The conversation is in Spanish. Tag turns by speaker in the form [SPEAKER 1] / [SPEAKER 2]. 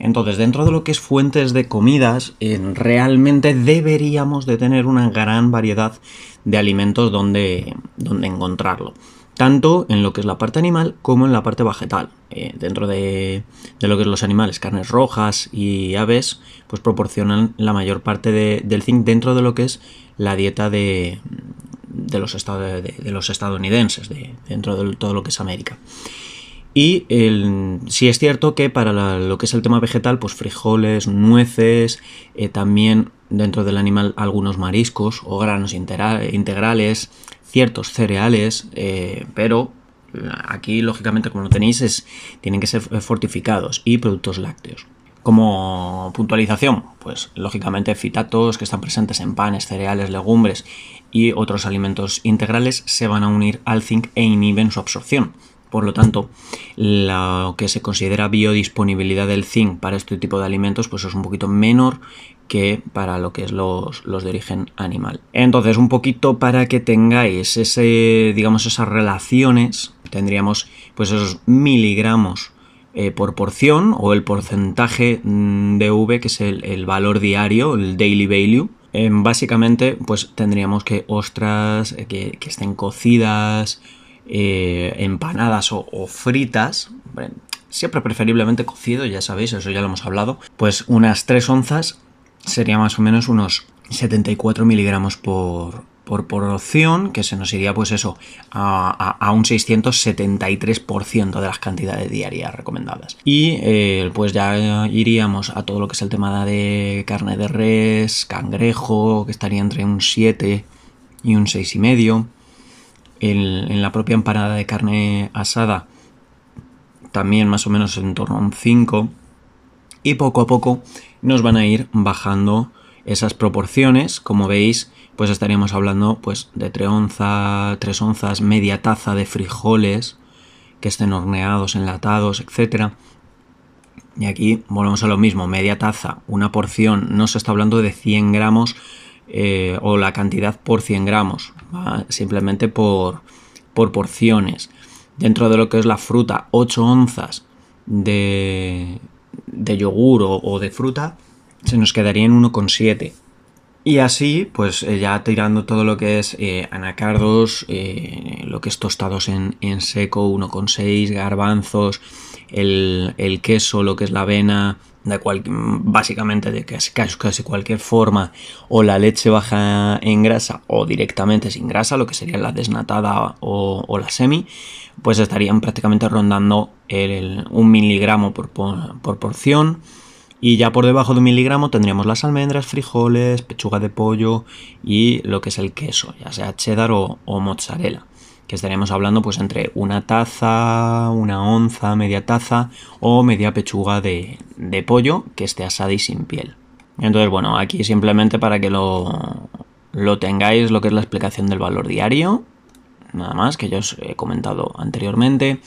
[SPEAKER 1] Entonces, dentro de lo que es fuentes de comidas, eh, realmente deberíamos de tener una gran variedad de alimentos donde, encontrarlo tanto en lo que es la parte animal como en la parte vegetal. Eh, dentro de, lo que es los animales, carnes rojas y aves, pues proporcionan la mayor parte del zinc dentro de lo que es la dieta de, de los, de, los estadounidenses, dentro de todo lo que es América. Y el, sí es cierto que para lo que es el tema vegetal, pues frijoles, nueces, eh, también dentro del animal algunos mariscos o granos integrales, ciertos cereales, eh, pero aquí lógicamente como lo tenéis es, tienen que ser fortificados y productos lácteos. Como puntualización, pues lógicamente fitatos que están presentes en panes, cereales, legumbres y otros alimentos integrales se van a unir al zinc e inhiben su absorción. Por lo tanto, lo que se considera biodisponibilidad del zinc para este tipo de alimentos pues es un poquito menor que para lo que es los, los, de origen animal. Entonces, un poquito para que tengáis ese, digamos, esas relaciones, tendríamos pues esos miligramos eh, por porción o el porcentaje mm, de V, que es el, valor diario, el daily value. Em, básicamente, pues tendríamos que ostras eh, que, estén cocidas, eh, empanadas o, fritas, siempre preferiblemente cocido, ya sabéis, eso ya lo hemos hablado, pues unas 3 onzas sería más o menos unos 74 miligramos por, por porción, que se nos iría pues eso, a, un 673% de las cantidades diarias recomendadas. Y eh, pues ya iríamos a todo lo que es el tema de carne de res, cangrejo, que estaría entre un 7 y un 6,5. medio. en la propia empanada de carne asada, también más o menos en torno a un 5. Y poco a poco nos van a ir bajando esas proporciones, como veis, pues estaríamos hablando pues, de 3 onzas, 3 onzas, media taza de frijoles que estén horneados, enlatados, etc. Y aquí volvemos a lo mismo, media taza, una porción, no se está hablando de 100 gramos eh, o la cantidad por 100 gramos, simplemente por, por porciones. Dentro de lo que es la fruta, 8 onzas de, de yogur o de fruta, se nos quedaría en 1,7. Y así, pues eh, ya tirando todo lo que es eh, anacardos, eh, lo que es tostados en, en seco, 1,6, garbanzos, el, queso, lo que es la avena, de básicamente de casi, casi, cualquier forma, o la leche baja en grasa o directamente sin grasa, lo que sería la desnatada o, la semi, pues estarían prácticamente rondando el, miligramo por porción y ya por debajo de un miligramo tendríamos las almendras, frijoles, pechuga de pollo y lo que es el queso, ya sea cheddar o, mozzarella que estaremos hablando pues entre una taza, una onza, media taza o media pechuga de, pollo que esté asada y sin piel. Entonces bueno, aquí simplemente para que lo, lo tengáis lo que es la explicación del valor diario, nada más que yo os he comentado anteriormente.